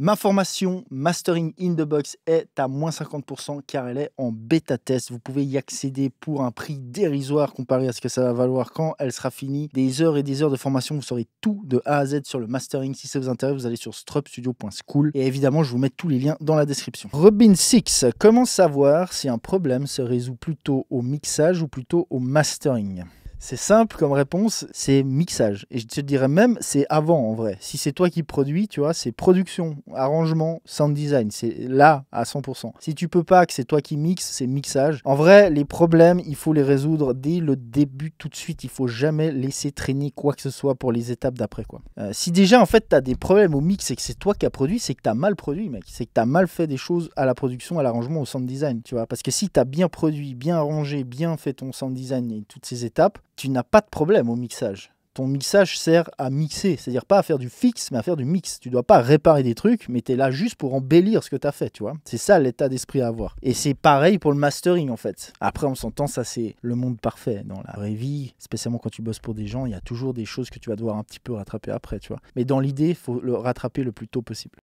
Ma formation Mastering in the Box est à moins 50% car elle est en bêta test. Vous pouvez y accéder pour un prix dérisoire comparé à ce que ça va valoir quand elle sera finie. Des heures et des heures de formation, vous saurez tout de A à Z sur le mastering. Si ça vous intéresse, vous allez sur strupstudio.school et évidemment, je vous mets tous les liens dans la description. Robin 6, comment savoir si un problème se résout plutôt au mixage ou plutôt au mastering c'est simple comme réponse, c'est mixage. Et je te dirais même, c'est avant en vrai. Si c'est toi qui produis, tu vois, c'est production, arrangement, sound design. C'est là à 100%. Si tu peux pas, que c'est toi qui mixe, c'est mixage. En vrai, les problèmes, il faut les résoudre dès le début, tout de suite. Il faut jamais laisser traîner quoi que ce soit pour les étapes d'après, quoi. Euh, si déjà, en fait, tu as des problèmes au mix et que c'est toi qui as produit, c'est que tu as mal produit, mec. C'est que tu as mal fait des choses à la production, à l'arrangement, au sound design, tu vois. Parce que si tu as bien produit, bien arrangé, bien fait ton sound design et toutes ces étapes, tu n'as pas de problème au mixage. Ton mixage sert à mixer, c'est-à-dire pas à faire du fixe, mais à faire du mix. Tu dois pas réparer des trucs, mais tu es là juste pour embellir ce que tu as fait, tu vois. C'est ça l'état d'esprit à avoir. Et c'est pareil pour le mastering, en fait. Après, on s'entend, ça c'est le monde parfait. Dans la vraie vie, spécialement quand tu bosses pour des gens, il y a toujours des choses que tu vas devoir un petit peu rattraper après, tu vois. Mais dans l'idée, il faut le rattraper le plus tôt possible.